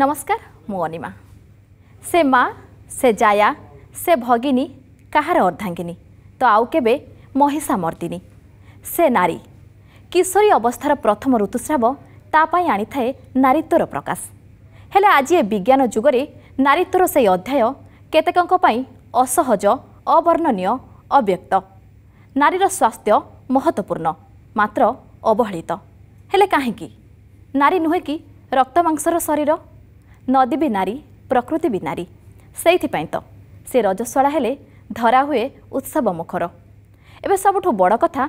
ନମସ୍କାର ମୁଁ ଅନିମା ସେ ମା ସେ ଜାୟା ସେ ଭଗିନୀ କାହାର ଅର୍ଦ୍ଧାଙ୍ଗିନୀ ତ ଆଉ କେବେ ମହିଷା ମର୍ଦ୍ଦିନୀ ସେ ନାରୀ କିଶୋରୀ ଅବସ୍ଥାର ପ୍ରଥମ ଋତୁସ୍ରାବ ତା ପାଇଁ ଆଣିଥାଏ ନାରୀତ୍ୱର ପ୍ରକାଶ ହେଲେ ଆଜି ଏ ବିଜ୍ଞାନ ଯୁଗରେ ନାରୀତ୍ୱର ସେହି ଅଧ୍ୟାୟ କେତେକଙ୍କ ପାଇଁ ଅସହଜ ଅବର୍ଣ୍ଣନୀୟ ଅବ୍ୟକ୍ତ ନାରୀର ସ୍ୱାସ୍ଥ୍ୟ ମହତ୍ୱପୂର୍ଣ୍ଣ ମାତ୍ର ଅବହେଳିତ ହେଲେ କାହିଁକି ନାରୀ ନୁହେଁ କି ରକ୍ତମାଂସର ଶରୀର ନଦୀ ବି ନାରୀ ପ୍ରକୃତି ବି ନାରୀ ସେଇଥିପାଇଁ ତ ସେ ରଜସ୍ୱଳା ହେଲେ ଧରା ହୁଏ ଉତ୍ସବ ମୁଖର ଏବେ ସବୁଠୁ ବଡ଼ କଥା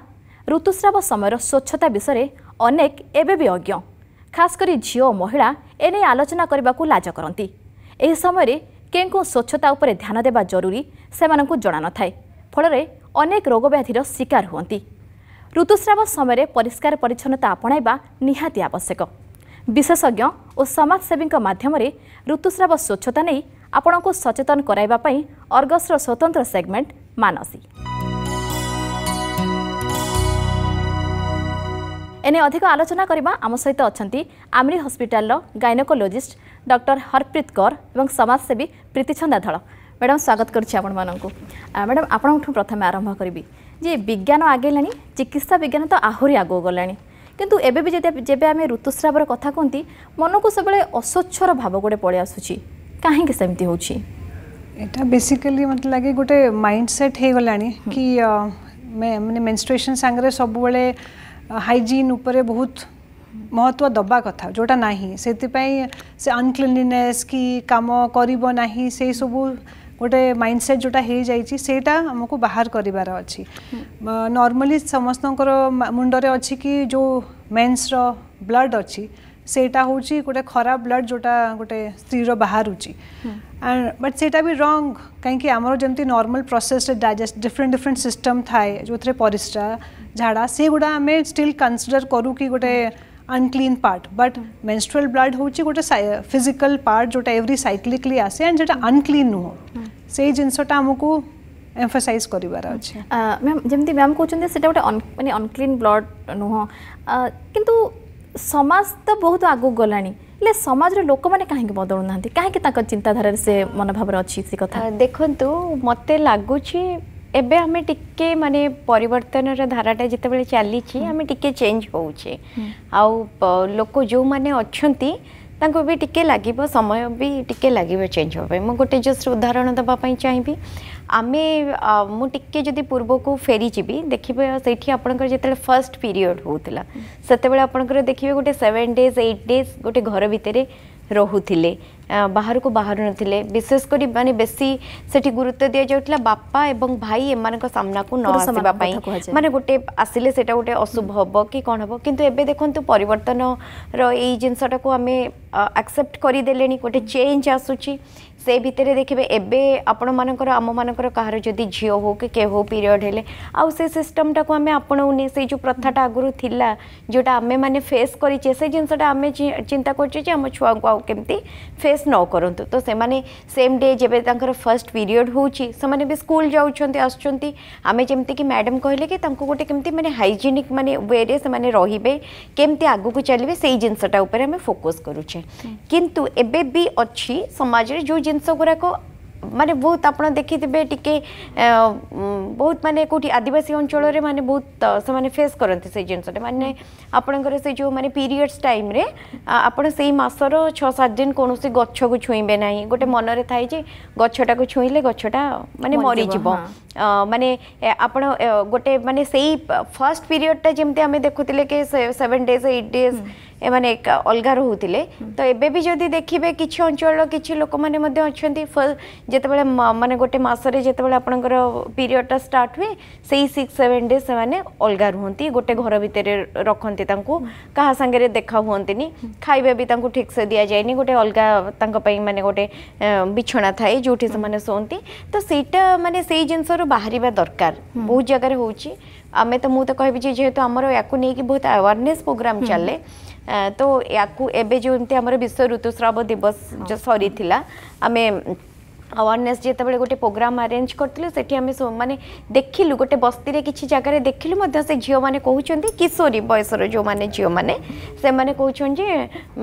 ଋତୁସ୍ରାବ ସମୟର ସ୍ୱଚ୍ଛତା ବିଷୟରେ ଅନେକ ଏବେ ବି ଅଜ୍ଞ ଖାସ୍ କରି ଝିଅ ଓ ମହିଳା ଏନେଇ ଆଲୋଚନା କରିବାକୁ ଲାଜ କରନ୍ତି ଏହି ସମୟରେ କେଉଁ କେଉଁ ସ୍ୱଚ୍ଛତା ଉପରେ ଧ୍ୟାନ ଦେବା ଜରୁରୀ ସେମାନଙ୍କୁ ଜଣାନଥାଏ ଫଳରେ ଅନେକ ରୋଗବ୍ୟାଧିର ଶିକାର ହୁଅନ୍ତି ଋତୁସ୍ରାବ ସମୟରେ ପରିଷ୍କାର ପରିଚ୍ଛନ୍ନତା ଆପଣାଇବା ନିହାତି ଆବଶ୍ୟକ বিশেষজ্ঞ ও সমাজসেবী মাধ্যমে ঋতুস্রাব স্বচ্ছতা নিয়ে আপনার সচেতন କରାଇବା অর্গসর স্বতন্ত্র সেগমেন্ট মানসী এনে অধিক আলোচনা করা আমি সহ হসপিটাল গাইনোকোলোজিষ্ট ডক্টর হরপ্রীত কর এবং সমাজসেবী প্রীতিছন্দা ধল ম্যাডাম স্বাগত করছি আপন আপনার ম্যাডাম আপনার প্রথমে আরম্ভ করবি যে বিজ্ঞান আগেলে চিকিৎসা বিজ্ঞান তো আহরি আগুক গলা କିନ୍ତୁ ଏବେ ବି ଯଦି ଯେବେ ଆମେ ଋତୁସ୍ରାବର କଥା କୁହନ୍ତି ମନକୁ ସବୁବେଳେ ଅସ୍ୱଚ୍ଛର ଭାବ ଗୋଟେ ପଳେଇ ଆସୁଛି କାହିଁକି ସେମିତି ହେଉଛି ଏଇଟା ବେସିକାଲି ମୋତେ ଲାଗେ ଗୋଟେ ମାଇଣ୍ଡ ସେଟ୍ ହେଇଗଲାଣି କି ମାନେ ମେନ୍ଷ୍ଟ୍ରୁଏସନ୍ ସାଙ୍ଗରେ ସବୁବେଳେ ହାଇଜିନ୍ ଉପରେ ବହୁତ ମହତ୍ତ୍ୱ ଦେବା କଥା ଯେଉଁଟା ନାହିଁ ସେଥିପାଇଁ ସେ ଅନକ୍ଲିନିନେସ୍ କି କାମ କରିବ ନାହିଁ ସେହିସବୁ ସବୁ गोटे माइंड सेट जोटा हो जाटा आमको बाहर करार अच्छी नर्माली समस्त मुंडे कि जो मेन्सर ब्लड अच्छी से गोटे खराब ब्लड जोटा गोटे स्त्री बाहर बट से भी रंग कहीं आमर जमी normal process digest different different system थाए जो थे परिस्रा झाड़ा से गुड़ा आम स्टिल कनसीडर करूँ कि गोटे unclean part but menstrual blood हूँ गोटे फिजिकल पार्ट जो एवरी सैक्लिकली आसे एंड जो अनक्लीन नुह से जिनसटा आमको एम्फोसाइज कर मैम जमी मैम कहते हैं मैंने अनक्लीन ब्लड नुह कि समाज तो बहुत आगे गला समाज लोक मैंने कहीं बदलू ना कहीं चिंताधार से मनोभावर अच्छी कथ देखु मत लगुच ଏବେ ଆମେ ଟିକେ ମାନେ ପରିବର୍ତ୍ତନର ଧାରାଟା ଯେତେବେଳେ ଚାଲିଛି ଆମେ ଟିକେ ଚେଞ୍ଜ ହେଉଛେ ଆଉ ଲୋକ ଯେଉଁମାନେ ଅଛନ୍ତି ତାଙ୍କୁ ବି ଟିକେ ଲାଗିବ ସମୟ ବି ଟିକେ ଲାଗିବ ଚେଞ୍ଜ ହେବା ପାଇଁ ମୁଁ ଗୋଟେ ଜଷ୍ଟ ଉଦାହରଣ ଦେବା ପାଇଁ ଚାହିଁବି ଆମେ ମୁଁ ଟିକେ ଯଦି ପୂର୍ବକୁ ଫେରିଯିବି ଦେଖିବେ ସେଇଠି ଆପଣଙ୍କର ଯେତେବେଳେ ଫାର୍ଷ୍ଟ ପିରିୟଡ଼ ହେଉଥିଲା ସେତେବେଳେ ଆପଣଙ୍କର ଦେଖିବେ ଗୋଟେ ସେଭେନ୍ ଡେଜ୍ ଏଇଟ୍ ଡେଜ୍ ଗୋଟେ ଘର ଭିତରେ ରହୁଥିଲେ ବାହାରକୁ ବାହାରୁନଥିଲେ ବିଶେଷ କରି ମାନେ ବେଶୀ ସେଠି ଗୁରୁତ୍ୱ ଦିଆଯାଉଥିଲା ବାପା ଏବଂ ଭାଇ ଏମାନଙ୍କ ସାମ୍ନାକୁ ନ ଆସିବା ପାଇଁ ମାନେ ଗୋଟେ ଆସିଲେ ସେଇଟା ଗୋଟେ ଅଶୁଭ ହବ କି କ'ଣ ହବ କିନ୍ତୁ ଏବେ ଦେଖନ୍ତୁ ପରିବର୍ତ୍ତନର ଏଇ ଜିନିଷଟାକୁ ଆମେ ଆକ୍ସେପ୍ଟ କରିଦେଲେଣି ଗୋଟେ ଚେଞ୍ଜ ଆସୁଛି ସେ ଭିତରେ ଦେଖିବେ ଏବେ ଆପଣମାନଙ୍କର ଆମମାନଙ୍କର କାହାର ଯଦି ଝିଅ ହେଉ କି କିଏ ହେଉ ପିରିୟଡ଼ ହେଲେ ଆଉ ସେ ସିଷ୍ଟମଟାକୁ ଆମେ ଆପଣଉନେ ସେଇ ଯେଉଁ ପ୍ରଥାଟା ଆଗରୁ ଥିଲା ଯେଉଁଟା ଆମେମାନେ ଫେସ୍ କରିଛେ ସେ ଜିନିଷଟା ଆମେ ଚିନ୍ତା କରୁଛେ ଯେ ଆମ ଛୁଆଙ୍କୁ ଆଉ କେମିତି ଫେସ୍ ଫେସ୍ ନ କରନ୍ତୁ ତ ସେମାନେ ସେମ୍ ଡେ ଯେବେ ତାଙ୍କର ଫାର୍ଷ୍ଟ ପିରିୟଡ଼ ହେଉଛି ସେମାନେ ବି ସ୍କୁଲ ଯାଉଛନ୍ତି ଆସୁଛନ୍ତି ଆମେ ଯେମିତିକି ମ୍ୟାଡ଼ାମ୍ କହିଲେ କି ତାଙ୍କୁ ଗୋଟେ କେମିତି ମାନେ ହାଇଜେନିକ୍ ମାନେ ୱେରେ ସେମାନେ ରହିବେ କେମିତି ଆଗକୁ ଚାଲିବେ ସେଇ ଜିନିଷଟା ଉପରେ ଆମେ ଫୋକସ୍ କରୁଛେ କିନ୍ତୁ ଏବେ ବି ଅଛି ସମାଜରେ ଯେଉଁ ଜିନିଷ ଗୁଡ଼ାକ ମାନେ ବହୁତ ଆପଣ ଦେଖିଥିବେ ଟିକେ ବହୁତ ମାନେ କେଉଁଠି ଆଦିବାସୀ ଅଞ୍ଚଳରେ ମାନେ ବହୁତ ସେମାନେ ଫେସ୍ କରନ୍ତି ସେଇ ଜିନିଷଟା ମାନେ ଆପଣଙ୍କର ସେ ଯେଉଁ ମାନେ ପିରିୟଡ଼୍ସ ଟାଇମ୍ରେ ଆପଣ ସେଇ ମାସର ଛଅ ସାତ ଦିନ କୌଣସି ଗଛକୁ ଛୁଇଁବେ ନାହିଁ ଗୋଟେ ମନରେ ଥାଏ ଯେ ଗଛଟାକୁ ଛୁଇଁଲେ ଗଛଟା ମାନେ ମରିଯିବ ମାନେ ଆପଣ ଗୋଟେ ମାନେ ସେଇ ଫାର୍ଷ୍ଟ ପିରିୟଡ଼ଟା ଯେମିତି ଆମେ ଦେଖୁଥିଲେ କି ସେଭେନ୍ ଡେଜ୍ ଏଇଟ୍ ଡେଜ୍ এমানে অলগা রহুলে তো এবে বি যদি দেখবে কিছু অঞ্চল কিছু লোক মানে অনেক যেতবে মানে গোটে মাসরে যেতবে আপনার পিরিয়ডটা স্টার্ট হুয়ে সেই সিক্স সেভেন ডে সে অলগা রুহতি গোটে ঘর ভিতরে রখতে তাঁকু কাহা সাংরে দেখা হুঁতিনি খাইবা বি ঠিক সে দিয়া যায়নি গোটে অলগা তাঁক মানে গোটে বিছনা থাকে যেটি সে শোতে তো সেইটা মানে সেই জিনিসর বাহারা দরকার বহু জায়গায় হচ্ছে আমি তো মু তো কহবি যেহেতু আমার ইয়াকু নিয়ে বহুত আওয়ারনেস প্রোগ্রাম চলে ତ ୟାକୁ ଏବେ ଯେମିତି ଆମର ବିଶ୍ୱ ଋତୁସ୍ରାବ ଦିବସ ସରିଥିଲା ଆମେ अवेरने जितेबाला गोटे प्रोग्राम आरेज करूँ से आम मैंने देखिलु गोटे बस्ती किसी जगार देखिलु से झील मैंने कहते किशोरी बयसर जो मैंने झील मैंने से कहते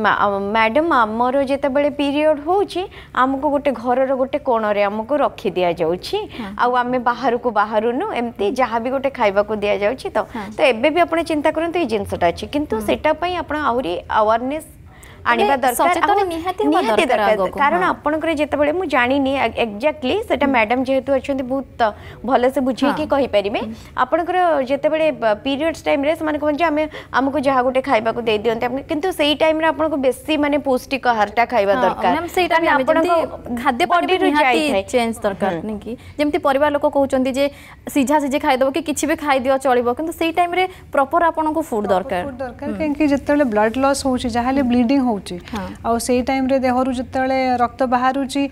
मैडम आमर जितेबाला पीरियड होमको गोटे घर रोटे कोण रे आमको रखी दि जाऊँगी आम बाहर को बाहरुनु एमती जहाँ भी गोटे खावा दि जाऊँगी तो एबे भी आप चिंता करते ये जिनसटा अच्छे कितु से आहुरी अवेयरनेस আনিবা দরকার সচেতন নিহাতি হওয়া দরকার কারণ আপনকর যেতবেলে মু জানিনি এক্স্যাক্টলি সেটা ম্যাডাম যেহেতু অছন্তি বহুত ভালসে বুঝিকি কহি পারিবে আপনকর যেতবেলে পিরিয়ডস টাইম রে সেমানে কোন যে আমি আমকো যাহা গোটে খাইবাকু দেই দিওন্তে কিন্তু সেই টাইম রে আপনকো বেশি মানে পৌষ্টিক আহারটা খাইবা দরকার ম্যাম সেইটা আমি আপনকো খাদ্য পদ্ধতি নিহাতি চেঞ্জ দরকার নেকি যেমতি পরিবার লোক কহুচন্তি যে সিঝা সিঝে খাইদেব কি কিছু বি খাইদিও চলিব কিন্তু সেই টাইম রে প্রপর আপনকো ফুড দরকার ফুড দরকার কারণ কি যেতবেলে ব্লাড লস হউচি যাহালে ব্লিডিং ହେଉଛି ଆଉ ସେଇ ଟାଇମ୍ରେ ଦେହରୁ ଯେତେବେଳେ ରକ୍ତ ବାହାରୁଛି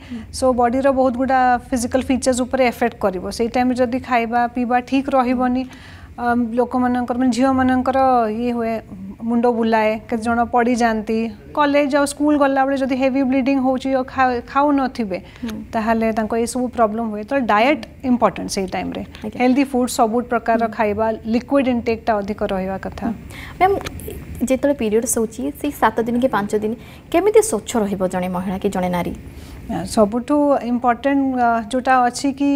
ସୋ ବଡ଼ିର ବହୁତ ଗୁଡ଼ା ଫିଜିକାଲ୍ ଫିଚର୍ସ ଉପରେ ଏଫେକ୍ଟ କରିବ ସେଇ ଟାଇମ୍ରେ ଯଦି ଖାଇବା ପିଇବା ଠିକ୍ ରହିବନି ଲୋକମାନଙ୍କର ମାନେ ଝିଅମାନଙ୍କର ଇଏ ହୁଏ ମୁଣ୍ଡ ବୁଲାଏ କେତେ ଜଣ ପଡ଼ିଯାଆନ୍ତି କଲେଜ ଆଉ ସ୍କୁଲ ଗଲାବେଳେ ଯଦି ହେଭି ବ୍ଲିଡ଼ିଂ ହେଉଛି ଆଉ ଖାଉନଥିବେ ତାହେଲେ ତାଙ୍କ ଏସବୁ ପ୍ରୋବ୍ଲେମ୍ ହୁଏ ତ ଡାଏଟ୍ ଇମ୍ପର୍ଟାଣ୍ଟ ସେଇ ଟାଇମ୍ରେ ହେଲ୍ଦି ଫୁଡ୍ ସବୁ ପ୍ରକାରର ଖାଇବା ଲିକ୍ୱିଡ଼ ଇନଟେକ୍ଟା ଅଧିକ ରହିବା କଥା ମ୍ୟାମ୍ ଯେତେବେଳେ ପିରିୟଡ଼୍ସ ହେଉଛି ସେଇ ସାତ ଦିନ କି ପାଞ୍ଚ ଦିନ କେମିତି ସ୍ୱଚ୍ଛ ରହିବ ଜଣେ ମହିଳା କି ଜଣେ ନାରୀ ସବୁଠୁ ଇମ୍ପର୍ଟାଣ୍ଟ ଯେଉଁଟା ଅଛି କି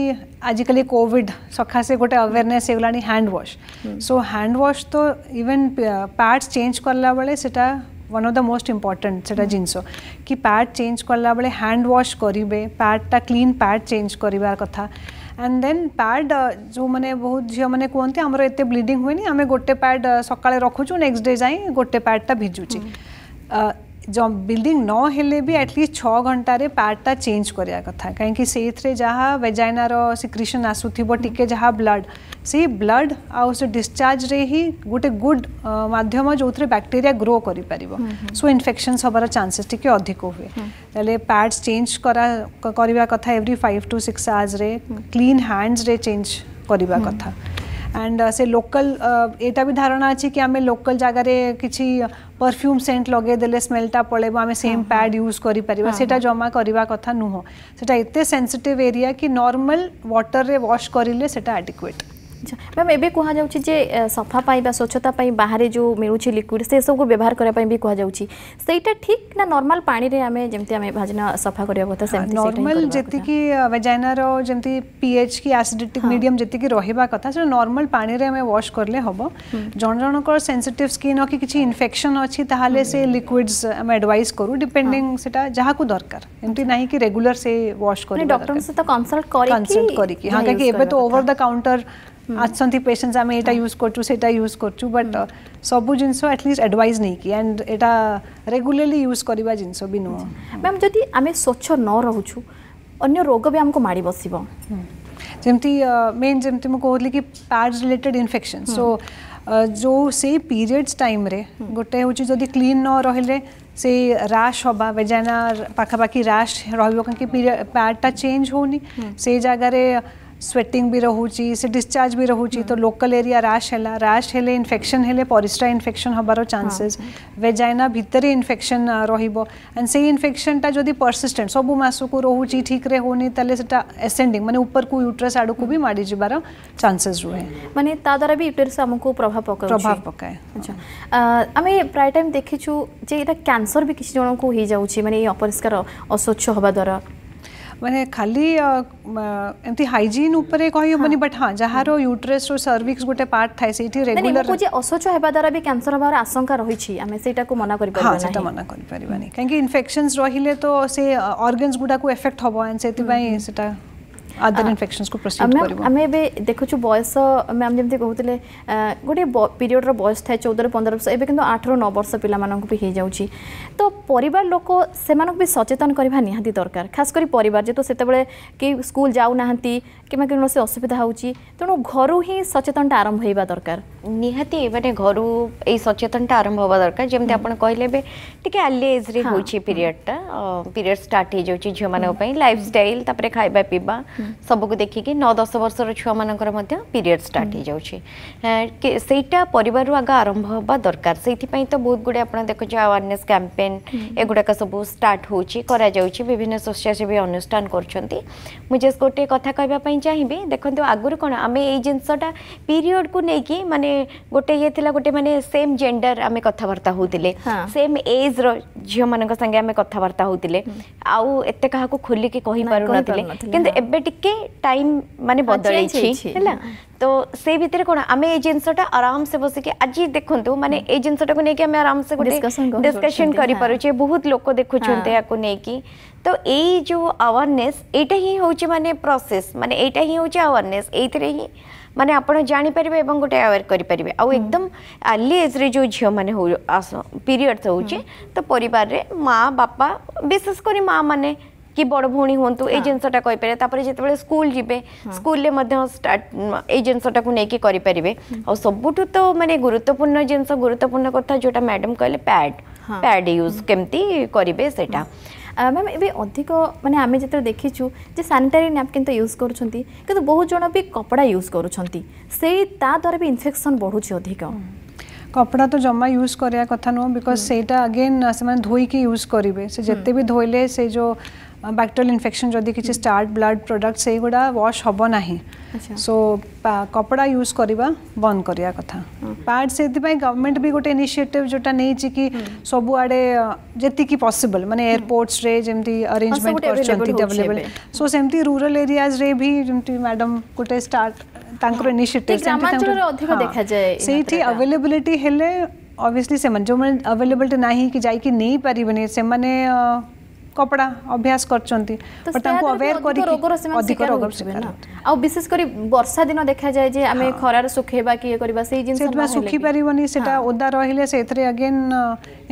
ଆଜିକାଲି କୋଭିଡ଼ ସକାଶେ ଗୋଟେ ଆୱେରନେସ୍ ହେଇଗଲାଣି hand wash so hand wash ତ ଇଭେନ୍ ପ୍ୟାଡ଼୍ସ ଚେଞ୍ଜ କଲାବେଳେ ସେଟା one of the most important ସେଟା ଜିନିଷ କି ପ୍ୟାଡ଼୍ ଚେଞ୍ଜ କଲାବେଳେ ହ୍ୟାଣ୍ଡ ୱାଶ୍ କରିବେ ପ୍ୟାଡ଼୍ଟା କ୍ଲିନ୍ ପ୍ୟାଡ଼୍ ଚେଞ୍ଜ କରିବା କଥା एंड देन पैड जो मैंने बहुत झील मैंने कहते आमर एत ब्लीडिंग हुए आम गोटे पैड सका रखुचु नेक्स्ट डे जाए गोटे पैडटा भिजुची बिल्डिंग न हेले भी एटलिस्ट छः घंटा रे पार्टा चेंज करिया कथा कहीं से वेजाइनार सिक्रिशन आसूब टी जहाँ ब्लड से ब्लड आउ से डिस्चार्ज रे ही गोटे गुड माध्यम जो थे बैक्टेरिया ग्रो कर सो इनफेक्शन हबार चान्सेस टी अधिक हुए हम्म। पैड्स चेंज करा कथा every five to six hours रे क्लीन हम्म। हैंड्स रे चेंज करा हम्म। कथा एंड से लोकल एटा भी धारणा अच्छी कि आम लोकल जगार किसी परफ्यूम सेंट लगेदेले स्मेलटा पलैब आम सेम पैड यूज करा जमा करने कथा नुह से सेनसीटिव एरिया कि नर्माल व्टर रे व्वाश करेंटा आडिकुएट ମ୍ୟାମ୍ ଏବେ କୁହାଯାଉଛି ଯେ ସଫା ପାଇବା ସ୍ୱଚ୍ଛତା ପାଇଁ ବାହାରେ ଯେଉଁ ମିଳୁଛି ଲିକ୍ୱିଡ଼ ସେସବୁକୁ ବ୍ୟବହାର କରିବା ପାଇଁ ବି କୁହାଯାଉଛି ସେଇଟା ଠିକ୍ ନା ନର୍ମାଲ ପାଣିରେ ଆମେ ଯେମିତି ଆମେ ଭାଜିନା ସଫା କରିବା କଥା ସେମିତି ନର୍ମାଲ ଯେତିକି ଭେଜାଇନାର ଯେମିତି ପିଏଚ୍ କି ଆସିଡ଼ିଟିକ୍ ମିଡିୟମ୍ ଯେତିକି ରହିବା କଥା ସେଟା ନର୍ମାଲ ପାଣିରେ ଆମେ ୱାଶ୍ କଲେ ହେବ ଜଣ ଜଣଙ୍କର ସେନ୍ସିଟିଭ୍ ସ୍କିନ୍ କି କିଛି ଇନଫେକ୍ସନ୍ ଅଛି ତାହେଲେ ସେ ଲିକ୍ୱିଡ୍ସ ଆମେ ଆଡ଼ଭାଇସ୍ କରୁ ଡିପେଣ୍ଡିଂ ସେଟା ଯାହାକୁ ଦରକାର ଏମିତି ନାହିଁ କି ରେଗୁଲାର ସେ ୱାଶ୍ କରିବେ ଡକ୍ଟରଙ୍କ ସହିତ କନସଲ୍ଟ କରିକି କନସଲ୍ଟ କରିକି ହଁ କାହିଁକି ଏବେ ତ ଓଭର ଦ କାଉଣ୍ଟର आसंती पेसेंट्स आम यहाँ यूज करेटा यूज कर सब जिन एटलिस्ट एडवाइज नहीं कि एंड यहाँ रेगुलाली यूज करवा जिन भी नुह मैम जब आम स्वच्छ न रोचु अगर रोग भी आमको माड़ बस जमती मेन जमी मुझे कि पैड्स रिलेटेड इनफेक्शन सो जो से पीरियड्स टाइम रे hmm. गोटे हूँ जो क्लीन न रहिले से राश हवा बेजाना पाखापाखी राश रही पैडटा चेंज होनी से जगह स्वेटिंग भी रोची से डिस्चार्ज भी रोची तो लोकल एरिया राश है राश हेले इन्फेक्शन हेले पॉरिस्टा इन्फेक्शन हबार चांसेस वेजाइना भितर इन्फेक्शन रोहब एंड से इन्फेक्शनटा जदि परसिस्टेंट सबु मासक रोची ठीक रे होनी ताले सेटा एसेंडिंग माने ऊपर को यूट्रस आड़ को भी माड़ी जबार चांसेस रुहे माने ता द्वारा भी यूट्रस हमको प्रभाव पकाए प्रभाव पकाए अच्छा हमें प्राय टाइम देखिछु जे एटा कैंसर भी किसी जन को हो जाउची माने अपरिष्कार अस्वच्छ हवा द्वारा ମାନେ ଖାଲି ଏମିତି ହାଇଜିନ୍ ଉପରେ କହିହେବନି ବଟ୍ ହଁ ଯାହାର ୟୁଟ୍ରେସ୍ ରୁ ସର୍ଭିକ୍ସ ଗୋଟେ ପାର୍ଟ ଥାଏ ସେଇଠି ରେଗୁଲାର କହୁଛି ଅସ୍ୱଚ୍ଛ ହେବା ଦ୍ୱାରା ବି କ୍ୟାନ୍ସର ହେବାର ଆଶଙ୍କା ରହିଛି ଆମେ ସେଇଟାକୁ ମନା କରିପାରିବା ସେଇଟା ମନା କରିପାରିବାନି କାହିଁକି ଇନଫେକ୍ସନ୍ସ ରହିଲେ ତ ସେ ଅର୍ଗାନ୍ସ ଗୁଡ଼ାକୁ ଏଫେକ୍ଟ ହେବ ସେଥିପାଇଁ ସେଟା अदर इनफेक्शंस uh, को प्रोसीड करबो आमे एबे देखुछु बयस मैम जेमति कहउतले गोटे पीरियड रो बयस थाए 14 15 वर्ष एबे किंतु 8 रो 9 वर्ष पिला मानक भी हे जाउची तो परिवार लोक सेमानक भी सचेतन करबा निहाती दरकार खास करी परिवार जे तो सेतेबेले कि स्कूल जाउ नाहंती किमा किनोसे असुविधा होउची तेणु घरु ही सचेतनता आरंभ हेबा दरकार निहाती माने घरु ए सचेतनता आरंभ होबा दरकार जेमति आपण कहले बे टिके अर्ली एज रे होउची पीरियडटा पीरियड स्टार्ट हे जाउची झियो मानक पई लाइफस्टाइल तापरे खाइबा पिबा ସବୁକୁ ଦେଖିକି ନଅ ଦଶ ବର୍ଷର ଛୁଆମାନଙ୍କର ମଧ୍ୟ ପିରିୟଡ଼ ଷ୍ଟାର୍ଟ ହେଇଯାଉଛି ସେଇଟା ପରିବାରରୁ ଆଗ ଆରମ୍ଭ ହେବା ଦରକାର ସେଇଥିପାଇଁ ତ ବହୁତ ଗୁଡ଼ିଏ ଆପଣ ଦେଖୁଛୁ ଆୱାରନେସ୍ କ୍ୟାମ୍ପେନ୍ ଏଗୁଡ଼ାକ ସବୁ ଷ୍ଟାର୍ଟ ହେଉଛି କରାଯାଉଛି ବିଭିନ୍ନ ସ୍ୱେଚ୍ଛାସେବୀ ଅନୁଷ୍ଠାନ କରୁଛନ୍ତି ମୁଁ ଜଷ୍ଟ ଗୋଟିଏ କଥା କହିବା ପାଇଁ ଚାହିଁବି ଦେଖନ୍ତୁ ଆଗରୁ କ'ଣ ଆମେ ଏଇ ଜିନିଷଟା ପିରିୟଡ଼କୁ ନେଇକି ମାନେ ଗୋଟେ ଇଏ ଥିଲା ଗୋଟେ ମାନେ ସେମ୍ ଜେଣ୍ଡର ଆମେ କଥାବାର୍ତ୍ତା ହେଉଥିଲେ ସେମ୍ ଏଜ୍ର ଝିଅମାନଙ୍କ ସାଙ୍ଗେ ଆମେ କଥାବାର୍ତ୍ତା ହେଉଥିଲେ ଆଉ ଏତେ କାହାକୁ ଖୋଲିକି କହିପାରୁନଥିଲେ କିନ୍ତୁ ଏବେ ଟିକେ टिके टाइम माने बदल तो से भितर कौन आम ये जिनसा आराम से बस कि आज देखो मानते ये जिनसा नहीं आराम से गोटे डिस्कसन कर बहुत लोग देखुंत हाँ। तो यही जो आवारने यटा ही हूँ मानते प्रोसेस मानने यटा ही हूँ आवारने ये मानते आप जापर एवं गोटे अवेयर करेंगे आउ एकदम आर्ली एज्रे जो झील मैंने पीरियड्स हो तो पर माँ बापा विशेषकर माँ मानने କି ବଡ଼ ଭଉଣୀ ହୁଅନ୍ତୁ ଏଇ ଜିନିଷଟା କହିପାରିବେ ତାପରେ ଯେତେବେଳେ ସ୍କୁଲ ଯିବେ ସ୍କୁଲରେ ମଧ୍ୟ ଏଇ ଜିନିଷଟାକୁ ନେଇକି କରିପାରିବେ ଆଉ ସବୁଠୁ ତ ମାନେ ଗୁରୁତ୍ୱପୂର୍ଣ୍ଣ ଜିନିଷ ଗୁରୁତ୍ୱପୂର୍ଣ୍ଣ କଥା ଯେଉଁଟା ମ୍ୟାଡ଼ାମ୍ କହିଲେ ପ୍ୟାଡ୍ ପ୍ୟାଡ୍ ୟୁଜ୍ କେମିତି କରିବେ ସେଇଟା ମ୍ୟାମ୍ ଏବେ ଅଧିକ ମାନେ ଆମେ ଯେତେବେଳେ ଦେଖିଛୁ ଯେ ସାନିଟାରୀ ନ୍ୟାପକିନ୍ ତ ୟୁଜ୍ କରୁଛନ୍ତି କିନ୍ତୁ ବହୁତ ଜଣ ବି କପଡ଼ା ୟୁଜ୍ କରୁଛନ୍ତି ସେଇ ତା ଦ୍ୱାରା ବି ଇନଫେକ୍ସନ୍ ବଢ଼ୁଛି ଅଧିକ कपड़ा तो जमा यूज कराया कथा नुह बिकज से अगेन से धोईकी यूज करेंगे से जिते भी धोले से जो बैक्टेरियल इनफेक्शन जदि किसी स्टार्ट ब्लड प्रोडक्ट से गुड़ा वॉश हम ना सो कपड़ा यूज करवा बंद करवा कथा पैड से गवर्नमेंट भी गोटे इनिसीएटिव जोटा नहीं कि सबुआड़े जी पसबल मैंने एयरपोर्ट्स जमी अरेजमेंट कर डेवलेबल सो सेम रूराल एरियाज भी मैडम गोटे स्टार्ट अवेलेबिलिटी अभीयसली जो अवेलेबिलिटी ना कि जाइ नहीं पारे से କପଡ଼ା ଅଭ୍ୟାସ କରିଛନ୍ତି ତାଙ୍କୁ ଅୱେର୍ କରି ଅଧିକ ରୋଗର ଶିକାର ଆଉ ବିଶେଷ କରି ବର୍ଷା ଦିନ ଦେଖାଯାଏ ଯେ ଆମେ ଖରାରେ ଶୁଖେଇବା କି ଇଏ କରିବା ସେଇ ଜିନିଷ ସେଥିପାଇଁ ଶୁଖି ପାରିବନି ସେଟା ଓଦା ରହିଲେ ସେଥିରେ ଅଗେନ୍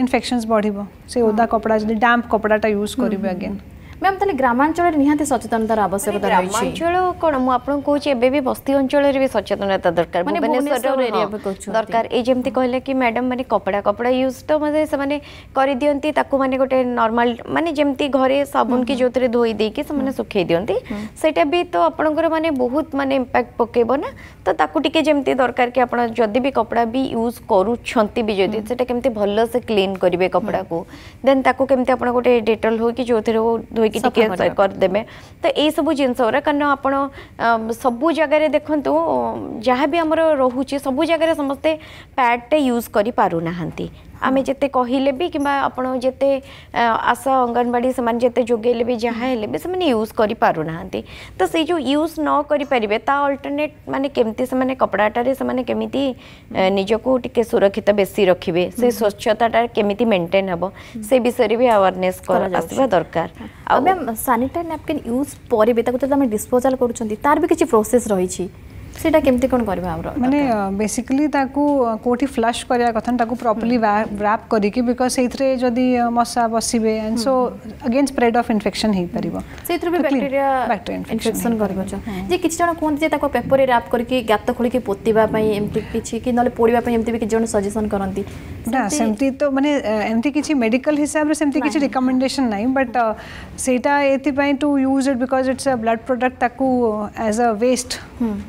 ଇନଫେକ୍ସନ୍ସ ବଢ଼ିବ ସେ ଓଦା କପଡ଼ା ଯଦି ଡ୍ୟାମ୍ପ କପଡ଼ାଟା ୟୁଜ୍ କରିବେ ଅଗେନ୍ मैम तले ग्रामांचल निहाते सचेतनतार आवश्यकता रहै छै ग्रामांचल कोन हम आपन कहू छी एबे भी बस्ती अंचल रे भी सचेतनता दरकार भुवनेश्वर एरिया पे कहू छी दरकार ए जेमति कहले कि मैडम माने कपडा कपडा यूज तो माने से माने करि दियंती ताकू माने गोटे नॉर्मल माने जेमति घरे साबुन के जोतरे धोई दे के से माने सुखै दियंती सेटा भी तो आपन को माने बहुत माने इंपैक्ट पकेबो ना त ताकू टिके जेमति दरकार कि आपन जदि भी कपडा भी यूज करू छंती भी जदि सेटा केमति भल्ल से क्लीन करिवे कपडा को देन ताकू केमति आपन गोटे डेटल हो कि जोतरे କି ଟିକେ କରିଦେବେ ତ ଏଇସବୁ ଜିନିଷ ଗୁରା କାରଣ ଆପଣ ସବୁ ଜାଗାରେ ଦେଖନ୍ତୁ ଯାହା ବି ଆମର ରହୁଛି ସବୁ ଜାଗାରେ ସମସ୍ତେ ପ୍ୟାଡ଼୍ଟେ ୟୁଜ୍ କରିପାରୁନାହାନ୍ତି आम जिते कहले भी कि आपण आशा अंगनवाड़ी से जिते भी जहाँ भी से यूज कर पार पारना तो से जो यूज न करें ता अल्टरनेट मानने केमती से कपड़ाटे से केमी सुरक्षित बेसी रखिए से स्वच्छताटा केमी मेन्टेन हे से विषय भी आवेरनेस आसवा दरकार मैम नापकिन यूज पर डिस्पोजाल कर तार भी किसी प्रोसेस रही ସେଇଟା କେମିତି କ'ଣ କରିବା ଆମର ମାନେ ବେସିକାଲି ତାକୁ କେଉଁଠି ଫ୍ଲସ୍ କରିବା କଥା ତାକୁ ପ୍ରପରଲି ର୍ୟାପ୍ କରିକି ବିକଜ୍ ସେଇଥିରେ ଯଦି ମଶା ବସିବେ and so again spread of infection ହେଇପାରିବ ସେଇଥିରୁ ବି ବ୍ୟାକ୍ଟେରିଆ ଇନଫେକ୍ସନ୍ କରିପାରୁଛ ଯେ କିଛି ଜଣ କୁହନ୍ତି ଯେ ତାକୁ ପେପରରେ ର୍ୟାପ୍ କରିକି ଗାତ ଖୋଳିକି ପୋତିବା ପାଇଁ ଏମିତି କିଛି କି ନହେଲେ ପୋଡ଼ିବା ପାଇଁ ଏମିତି ବି କିଛି ଜଣ ସଜେସନ୍ କରନ୍ତି ନା ସେମିତି ତ ମାନେ ଏମିତି କିଛି ମେଡ଼ିକାଲ ହିସାବରେ ସେମିତି କିଛି ରିକମେଣ୍ଡେସନ୍ ନାହିଁ ବଟ୍ ସେଇଟା ଏଥିପାଇଁ to use it because it's blood product ତାକୁ ଆଜ୍ ଅ ୱେଷ୍ଟ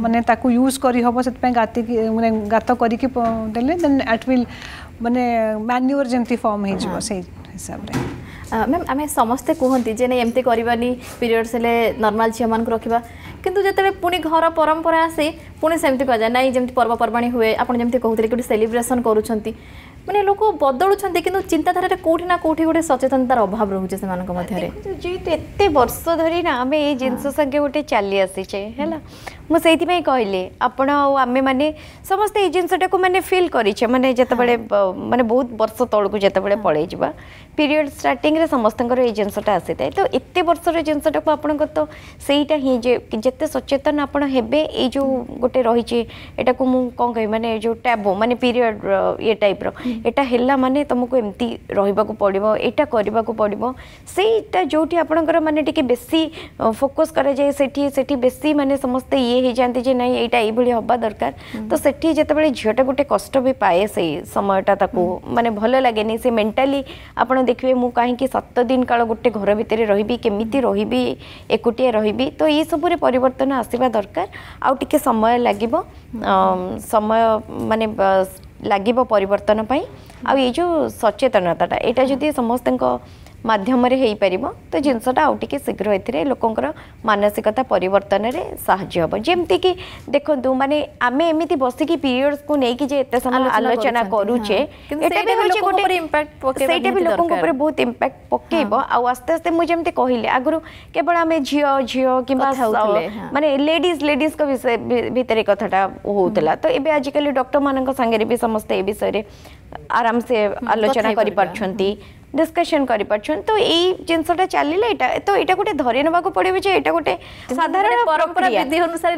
ମାନେ ତା ताकु यूज करहब से गात मैंने गात करके देने देन एट विल मानने मान्युअर जमी फर्म हो हिसाब से मैम आम समस्ते कहते एमती करवानी पीरियड्स नर्माल झील मान रखा कितु जो पुणी घर परंपरा आसे पुणी सेम जाए ना जमी पर्वपर्वाणी हुए आपड़ जमी कहते कि सेलिब्रेसन करुँच মানে লোক বদলুচার কিন্তু চিন্তাধারা কোটি না কোটি গোটে সচেতনতার অভাব রয়েছে সে মধ্যে যেহেতু এত বর্ষ ধরি না আমি এই জিনিস সঙ্গে গোটে চালি আসিছে হল মু সেইপাই কহিলি আপন আমি মানে সমস্ত এই জিনিসটা মানে ফিল করিছে মানে যেতবে মানে বহুত বর্ষ তলক যেতবে পলাই যা পিরিয়ড রে সমস্তর এই জিনিসটা আসি থাকে তো এত বর্ষর জিনিসটা আপনার তো সেইটা হি যে যেতে সচেতন আপনার হেবে এই যে গোটে রয়েছে এটা কম কম কহ মানে যে ট্যাবো মানে পিরিয়ড ইয়ে টাইপর ଏଇଟା ହେଲା ମାନେ ତୁମକୁ ଏମିତି ରହିବାକୁ ପଡ଼ିବ ଏଇଟା କରିବାକୁ ପଡ଼ିବ ସେଇଟା ଯେଉଁଠି ଆପଣଙ୍କର ମାନେ ଟିକେ ବେଶୀ ଫୋକସ୍ କରାଯାଏ ସେଠି ସେଠି ବେଶୀ ମାନେ ସମସ୍ତେ ଇଏ ହେଇଯାଆନ୍ତି ଯେ ନାଇଁ ଏଇଟା ଏଇଭଳି ହେବା ଦରକାର ତ ସେଠି ଯେତେବେଳେ ଝିଅଟା ଗୋଟେ କଷ୍ଟ ବି ପାଏ ସେଇ ସମୟଟା ତାକୁ ମାନେ ଭଲ ଲାଗେନି ସେ ମେଣ୍ଟାଲି ଆପଣ ଦେଖିବେ ମୁଁ କାହିଁକି ସାତ ଦିନ କାଳ ଗୋଟେ ଘର ଭିତରେ ରହିବି କେମିତି ରହିବି ଏକୁଟିଆ ରହିବି ତ ଏଇସବୁରେ ପରିବର୍ତ୍ତନ ଆସିବା ଦରକାର ଆଉ ଟିକେ ସମୟ ଲାଗିବ ସମୟ ମାନେ ଲାଗିବ ପରିବର୍ତ୍ତନ ପାଇଁ ଆଉ ଏଇ ଯେଉଁ ସଚେତନତାଟା ଏଇଟା ଯଦି ସମସ୍ତଙ୍କ मध्यम तो जिनसटा आउटे शीघ्र ये लोकंर मानसिकता हाँ। पर जमीक मानते आम एम बस कि पीरियड्स को लेकिन आलोचना करूचे बहुत इंपैक्ट पक हाँ। आस्ते आस्ते मुझे कहली आगु केवल आम झील झील कि मानते लेडीज लेडीज भितर कथा होता हाँ। तो ये आजिकल डक्टर मान संगे भी समस्ते ये आराम से आलोचना कर डिस्कशन कर तो ये जिनसा चलने तो ये गोटे धरी ना पड़े जो यहाँ गोटे साधारण अनुसार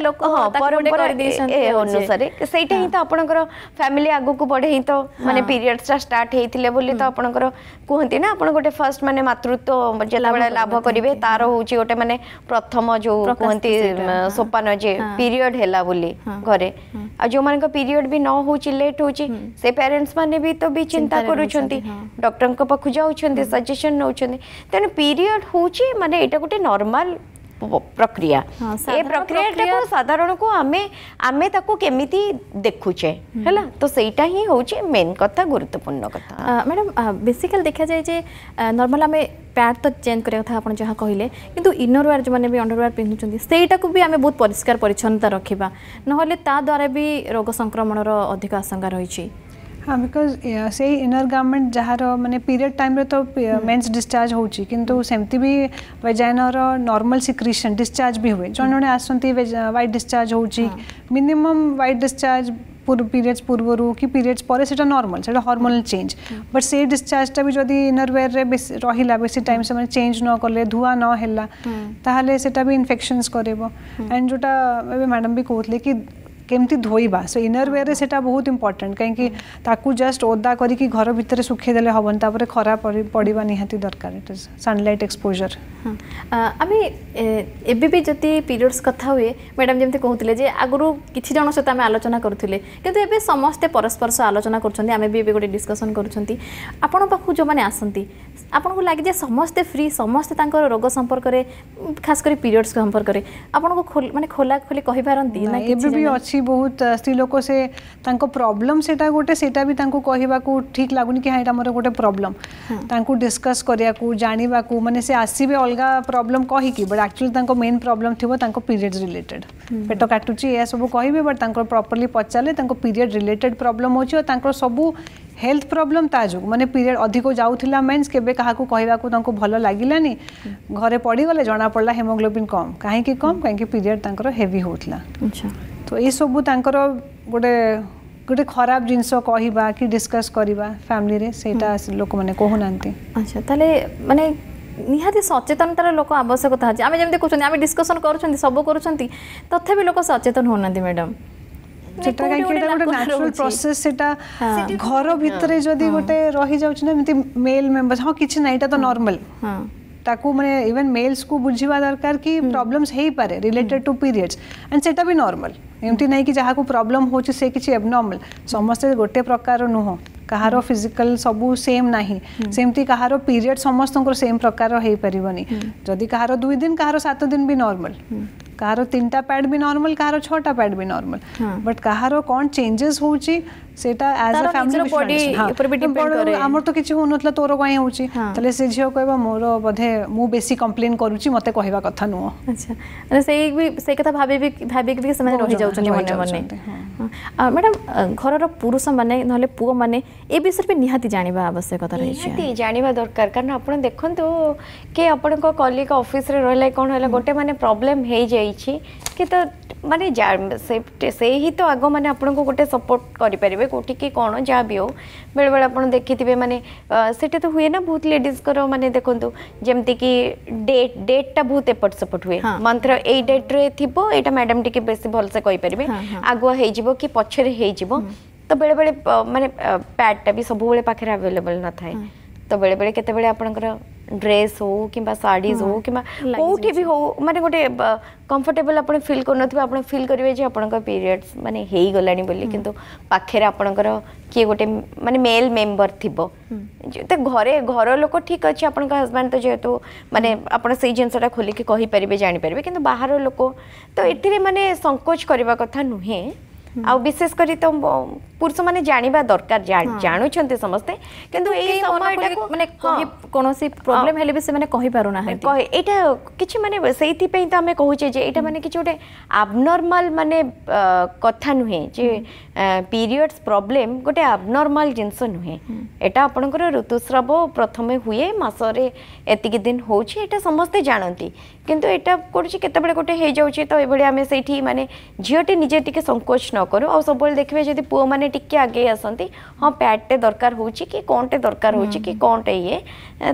अनुसार फैमिली आग को बढ़े ही तो मानते पीरियड्स स्टार्ट होते तो आप कहते ना आप गोटे फर्स्ट मानते मातृत्व जेल लाभ करेंगे तार हूँ गोटे मानते प्रथम जो कहते सोपान जे पीरियड है घर आ जो मान पीरियड भी न हो लेट हो पेरेन्ट्स मैंने भी तो भी चिंता करुँच डक्टर पाख जाओ ନେଉଛନ୍ତି ସଜେସନ୍ ନେଉଛନ୍ତି ତେଣୁ ପିରିୟଡ଼ ହେଉଛି ମାନେ ଏଇଟା ଗୋଟେ ନର୍ମାଲ ପ୍ରକ୍ରିୟା ଏ ପ୍ରକ୍ରିୟାଟାକୁ ସାଧାରଣକୁ ଆମେ ଆମେ ତାକୁ କେମିତି ଦେଖୁଛେ ହେଲା ତ ସେଇଟା ହିଁ ହେଉଛି ମେନ୍ କଥା ଗୁରୁତ୍ୱପୂର୍ଣ୍ଣ କଥା ମ୍ୟାଡ଼ାମ୍ ବେସିକାଲି ଦେଖାଯାଏ ଯେ ନର୍ମାଲ ଆମେ ପ୍ୟାଡ୍ ତ ଚେଞ୍ଜ କରିବା କଥା ଆପଣ ଯାହା କହିଲେ କିନ୍ତୁ ଇନର ୱାର୍ ଯେଉଁମାନେ ବି ଅଣ୍ଡର ୱାର୍ ପିନ୍ଧୁଛନ୍ତି ସେଇଟାକୁ ବି ଆମେ ବହୁତ ପରିଷ୍କାର ପରିଚ୍ଛନ୍ନତା ରଖିବା ନହେଲେ ତା ଦ୍ୱାରା ବି ରୋଗ ସଂକ୍ରମଣର ଅଧିକ ଆଶଙ୍କା ରହିଛି हाँ बिकज से इनर गार्मेंट जहाँ मानते पीरियड टाइम तो मेन्स डिस्चार्ज होमती भी वेजाइन नर्माल सिक्रिशन डिस्चार्ज भी हुए जन जो आस व्वैट डिस्चार्ज हो मिनिमम व्हाइट डिस्चार्ज पीरियड्स पूर्व तो तो hmm. hmm. hmm. कि पीरियड्स पर नर्माल से हरमोनाल चेंज बट से डिस्चार्जटा भी जब इनरवेयर में बेस रहा बेस टाइम से चेंज नक धुआ नाला तो इनफेक्शन कर एंड जोटा मैडम भी कहते कि କେମିତି ଧୋଇବା ସୋ ଇନର ୱେରେ ସେଇଟା ବହୁତ ଇମ୍ପର୍ଟାଣ୍ଟ କାହିଁକି ତାକୁ ଜଷ୍ଟ ଓଦା କରିକି ଘର ଭିତରେ ଶୁଖେଇଦେଲେ ହେବନି ତାପରେ ଖରା ପଡ଼ିବା ନିହାତି ଦରକାର ଇଟ୍ ଇଜ୍ ସନ୍ଲାଇଟ୍ ଏକ୍ସପୋଜର ଆମେ ଏବେ ବି ଯଦି ପିରିୟଡ଼୍ସ କଥା ହୁଏ ମ୍ୟାଡ଼ାମ୍ ଯେମିତି କହୁଥିଲେ ଯେ ଆଗରୁ କିଛି ଜଣ ସହିତ ଆମେ ଆଲୋଚନା କରୁଥିଲେ କିନ୍ତୁ ଏବେ ସମସ୍ତେ ପରସ୍ପର ସହ ଆଲୋଚନା କରୁଛନ୍ତି ଆମେ ବି ଏବେ ଗୋଟେ ଡିସ୍କସନ୍ କରୁଛନ୍ତି ଆପଣଙ୍କ ପାଖକୁ ଯେଉଁମାନେ ଆସନ୍ତି ଆପଣଙ୍କୁ ଲାଗେ ଯେ ସମସ୍ତେ ଫ୍ରି ସମସ୍ତେ ତାଙ୍କର ରୋଗ ସମ୍ପର୍କରେ ଖାସ୍ କରି ପିରିୟଡ଼୍ସ ସମ୍ପର୍କରେ ଆପଣଙ୍କୁ ମାନେ ଖୋଲା ଖୋଲି କହିପାରନ୍ତି ନା ଏବେ ବି ଅଛି अच्छी बहुत स्त्री लोक से प्रोब्लम से गोटे से कह ठीक लगुनि कि हाँ यहाँ मोर गोटे प्रोब्लम डिस्कस करा जानवा को मैंने से आसबे अलग प्रोब्लम कहीकि बट एक्चुअली मेन प्रोब्लम थी पीरियड्स रिलेटेड पेट काटू यह सब कहे बट प्रपर्ली पचारे पीरियड रिलेटेड प्रोब्लम हो सब हेल्थ प्रॉब्लम ताजु मानते पीरियड अधिक जाऊला मेन्स के कहवा भल लगलानी घर पड़गले जना पड़ा हेमोग्लोबिन कम कहीं कम कहीं पीरियड हेवी होता ତ ଏଇସବୁ ତାଙ୍କର ଗୋଟେ ଗୋଟେ ଖରାପ ଜିନିଷ କହିବା କି ଡିସକସ୍ କରିବା ଫ୍ୟାମିଲିରେ ସେଇଟା ଲୋକମାନେ କହୁନାହାନ୍ତି ଆଚ୍ଛା ତାହେଲେ ମାନେ ନିହାତି ସଚେତନତାର ଲୋକ ଆବଶ୍ୟକତା ଅଛି ଆମେ ଯେମିତି କହୁଛନ୍ତି ଆମେ ଡିସ୍କସନ୍ କରୁଛନ୍ତି ସବୁ କରୁଛନ୍ତି ତଥାପି ଲୋକ ସଚେତନ ହେଉନାହାନ୍ତି ମ୍ୟାଡ଼ାମ୍ ସେଟା କାହିଁକି ଏଇଟା ଗୋଟେ ନ୍ୟାଚୁରାଲ ପ୍ରୋସେସ ସେଟା ଘର ଭିତରେ ଯଦି ଗୋଟେ ରହିଯାଉଛି ନା ଏମିତି ମେଲ୍ ମେମ୍ବର୍ସ ହଁ କିଛି ନାହିଁ ଏଇଟା ତ ନର୍ମାଲ ତାକୁ ମାନେ ଇଭେନ୍ ମେଲ୍ସକୁ ବୁଝିବା ଦରକାର କି ପ୍ରୋବ୍ଲେମ୍ସ ହେଇପାରେ ରିଲେଟେଡ୍ ଟୁ ପିରିୟଡ୍ସ ଆଣ୍ଡ ସେଟା ବି ନର୍ମାଲ एमती नहीं कि जहाँ को प्रॉब्लम हो किसी एबनर्मल समस्ते गोटे प्रकार नुह कहार फिजिकल सब सेम ना सेमती कहार पीरियड समस्त सेम प्रकार हो पारे जदि कह दुई दिन कहार सात दिन भी नॉर्मल कहार तीन टा पैड भी नॉर्मल कहार छा पैड भी नॉर्मल बट कह कौन चेंजेस ସେଇଟା ଆଜ୍ ଅ ଫ୍ୟାମିଲି ବଡି ଉପରେ ବି ଡିପେଣ୍ଡ କରେ ଆମର ତ କିଛି ହଉନଥିଲା ତୋର କାଇଁ ହଉଛି ତାହେଲେ ସେ ଝିଅ କହିବ ମୋର ବୋଧେ ମୁଁ ବେଶୀ କମ୍ପ୍ଲେନ କରୁଛି ମୋତେ କହିବା କଥା ନୁହଁ ଆଚ୍ଛା ମାନେ ସେଇ ବି ସେଇ କଥା ଭାବିବି ଭାବିକି ବି ସେମାନେ ରହି ଯାଉଛନ୍ତି ମନେ ମନେ ମ୍ୟାଡାମ୍ ଘରର ପୁରୁଷମାନେ ନହେଲେ ପୁଅମାନେ ଏ ବିଷୟରେ ବି ନିହାତି ଜାଣିବା ଆବଶ୍ୟକତା ରହିଛି ନିହାତି ଜାଣିବା ଦରକାର କାରଣ ଆପଣ ଦେଖନ୍ତୁ କି ଆପଣଙ୍କ କଲିକ ଅଫିସରେ ରହିଲା କ'ଣ ହେଲା ଗୋଟେ ମାନେ ପ୍ରୋବ୍ଲେମ୍ ହେଇଯାଇଛି କି ତ ମାନେ ସେ ହିଁ ତ ଆଗ ମାନେ ଆପଣଙ୍କୁ ଗୋଟେ ସପୋର୍ଟ କରିପାରିବେ যাবে কোটিকি কোণ যা বি হোক বেড়ে আপনার দেখিবে মানে সেটা তো হুয়ে না বহুত লেডিজর মানে দেখুন যেমতি কি ডেট ডেটটা বহুত এপট সেপট হুয়ে মন্ত্র এই ডেট্রে থিব এটা ম্যাডাম টিকে বেশি ভালসে কইপারে আগুয়া হয়ে যাব কি পছরে হয়ে যাব তো বেড়ে বেড়ে মানে প্যাডটা বি সবুলে পাখে আভেলেবল নথায় তো বেড়ে বেড়ে কেতবে আপনার ড্রেস হো কিংবা শাড়িজ হো কিংবা কোউঠি বি হো মানে গোটে কমফর্টেবল আপনি ফিল করুনথিবে আপনি ফিল করিবে যে আপনকৰ পিরিয়ডস মানে হেই গলানি বলি কিন্তু পাখেৰে আপনকৰ কি গোটে মানে মেল মেম্বৰ থিব তে ঘৰে ঘৰ লোক ঠিক আছে আপনক হাজবেন্ড তো যেহেতু মানে আপন সেই জিনিসটা খোলিকি কহি পাৰিবে জানি পাৰিবে কিন্তু বাহাৰ লোক তো এতিৰে মানে সংকোচ কৰিব কথা নুহে ଆଉ ବିଶେଷ କରି ତ ପୁରୁଷମାନେ ଜାଣିବା ଦରକାର ଜାଣୁଛନ୍ତି ସମସ୍ତେ କିନ୍ତୁ ଏଇ ମାନେ କୌଣସି ପ୍ରୋବ୍ଲେମ୍ ହେଲେ ବି ସେମାନେ କହିପାରୁନାହାନ୍ତି ଏଇଟା କିଛି ମାନେ ସେଇଥିପାଇଁ ତ ଆମେ କହୁଛେ ଯେ ଏଇଟା ମାନେ କିଛି ଗୋଟେ ଆବନର୍ମାଲ ମାନେ କଥା ନୁହେଁ ଯେ ପିରିୟଡ୍ସ ପ୍ରୋବ୍ଲେମ୍ ଗୋଟେ ଆବନର୍ମାଲ ଜିନିଷ ନୁହେଁ ଏଇଟା ଆପଣଙ୍କର ଋତୁସ୍ରାବ ପ୍ରଥମେ ହୁଏ ମାସରେ ଏତିକି ଦିନ ହେଉଛି ଏଇଟା ସମସ୍ତେ ଜାଣନ୍ତି କିନ୍ତୁ ଏଇଟା କରୁଛି କେତେବେଳେ ଗୋଟେ ହେଇଯାଉଛି ତ ଏଭଳି ଆମେ ସେଇଠି ମାନେ ଝିଅଟି ନିଜେ ଟିକେ ସଙ୍କୋଚ ନ କରୁ ଆଉ ସବୁବେଳେ ଦେଖିବେ ଯଦି ପୁଅମାନେ ଟିକେ ଆଗେଇ ଆସନ୍ତି ହଁ ପ୍ୟାଡ଼୍ଟେ ଦରକାର ହେଉଛି କି କ'ଣଟେ ଦରକାର ହେଉଛି କି କ'ଣଟେ ଇଏ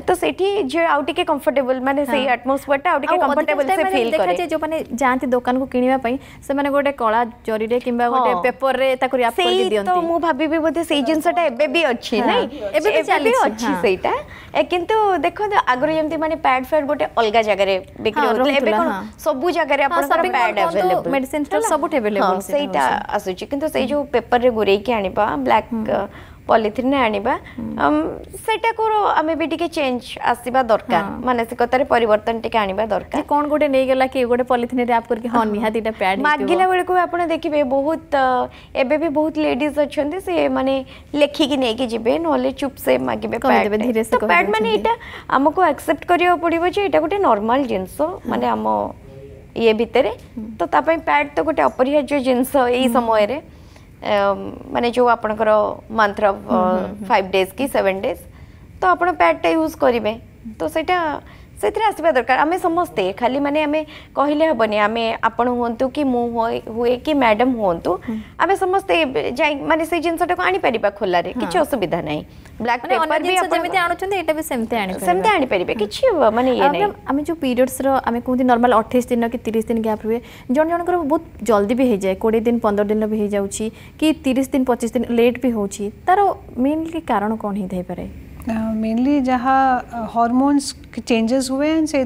ତ ସେଇଠି ଝିଅ ଆଉ ଟିକେ କମ୍ଫର୍ଟେବଲ୍ ମାନେ ସେଇ ଆଟମୋସ୍ଫିୟରଟା ଆଉ ଟିକେ କମ୍ଫର୍ଟେବଲ୍ ସେ ଫିଲ୍ କରେ ଯେ ଯୋଉମାନେ ଯାଆନ୍ତି ଦୋକାନକୁ କିଣିବା ପାଇଁ ସେମାନେ ଗୋଟେ କଳା ଜରିରେ କିମ୍ବା ଗୋଟେ ପେପରରେ ତାକୁ ର୍ୟାପ୍ କରି ଦିଅନ୍ତି ତ ମୁଁ ଭାବିବି ବୋଧେ ସେଇ ଜିନିଷଟା ଏବେ ବି ଅଛି ନାଇଁ ଏବେ ବି ଚାଲି ଅଛି ସେଇଟା କିନ୍ତୁ ଦେଖନ୍ତୁ ଆଗରୁ ଯେମିତି ମାନେ ପ୍ୟାଡ୍ ଫ୍ୟାଡ୍ ଗୋଟେ ଅଲଗା ଜାଗାରେ ବିକ୍ରି ହଉଥିଲା ଏବେ କ'ଣ ସବୁ ଜାଗାରେ ଆପଣଙ୍କର ପ୍ୟାଡ୍ ଆଭେଲେବଲ୍ ମେଡିସିନ୍ ଷ୍ଟୋର୍ ସବୁଠି ଆଭେଲେବଲ୍ ସେଇଟା ଆସୁଛି କିନ୍ତୁ ସେଇ ଯେଉଁ ପେପରରେ ଗୁରେଇକି ଆଣିବା ବ୍ଲାକ୍ ପଲିଥିନ୍ ଆଣିବା ସେଟାକୁ ଆମେ ବି ଟିକେ ଚେଞ୍ଜ ଆସିବା ଦରକାର ମାନସିକତାରେ ପରିବର୍ତ୍ତନ ଟିକେ ଆଣିବା ଦରକାର କ'ଣ ଗୋଟେ ନେଇଗଲା କି ଗୋଟେ ପଲିଥିନ୍ ର୍ୟାପ୍ କରିକି ହଁ ନିହାତି ଏଇଟା ପ୍ୟାଡ୍ ମାଗିଲା ବେଳକୁ ଆପଣ ଦେଖିବେ ବହୁତ ଏବେ ବି ବହୁତ ଲେଡିଜ୍ ଅଛନ୍ତି ସେ ମାନେ ଲେଖିକି ନେଇକି ଯିବେ ନହେଲେ ଚୁପ୍ ସେ ମାଗିବେ ପ୍ୟାଡ୍ ମାନେ ଏଇଟା ଆମକୁ ଆକ୍ସେପ୍ଟ କରିବାକୁ ପଡ଼ିବ ଯେ ଏଇଟା ଗୋଟେ ନର୍ମାଲ୍ ଜିନିଷ ମାନେ ଆମ ये भितर तो पैड तो गोटे अपरिहार्य जिनस यही हम्म। समय मानने जो आप मंथ फाइव डेज कि सेवेन डेज तो आप पैडटा यूज करेंगे तो सही ସେଥିରେ ଆସିବା ଦରକାର ଆମେ ସମସ୍ତେ ଖାଲି ମାନେ ଆମେ କହିଲେ ହେବନି ଆମେ ଆପଣ ହୁଅନ୍ତୁ କି ମୁଁ ହୁଏ କି ମ୍ୟାଡ଼ାମ୍ ହୁଅନ୍ତୁ ଆମେ ସମସ୍ତେ ଯାଇ ମାନେ ସେଇ ଜିନିଷଟାକୁ ଆଣିପାରିବା ଖୋଲାରେ କିଛି ଅସୁବିଧା ନାହିଁ ବ୍ଲାକ୍ ପେପର୍ ବି ଯେମିତି ଆଣୁଛନ୍ତି ଏଇଟା ବି ସେମିତି ଆଣିପାରିବେ ସେମିତି ଆଣିପାରିବେ କିଛି ମାନେ ଇଏ ନାହିଁ ଆମେ ଯେଉଁ ପିରିୟଡ୍ସର ଆମେ କୁହନ୍ତି ନର୍ମାଲ ଅଠେଇଶ ଦିନ କି ତିରିଶ ଦିନ ଗ୍ୟାପ୍ ହୁଏ ଜଣ ଜଣଙ୍କର ବହୁତ ଜଲ୍ଦି ବି ହେଇଯାଏ କୋଡ଼ିଏ ଦିନ ପନ୍ଦର ଦିନ ବି ହେଇଯାଉଛି କି ତିରିଶ ଦିନ ପଚିଶ ଦିନ ଲେଟ୍ ବି ହେଉଛି ତାର ମେନ୍ଲି କାରଣ କ'ଣ ହେଇଥାଇପାରେ मेनली uh, जहाँ हॉर्मोन्स uh, चेंजेस हुए हैं से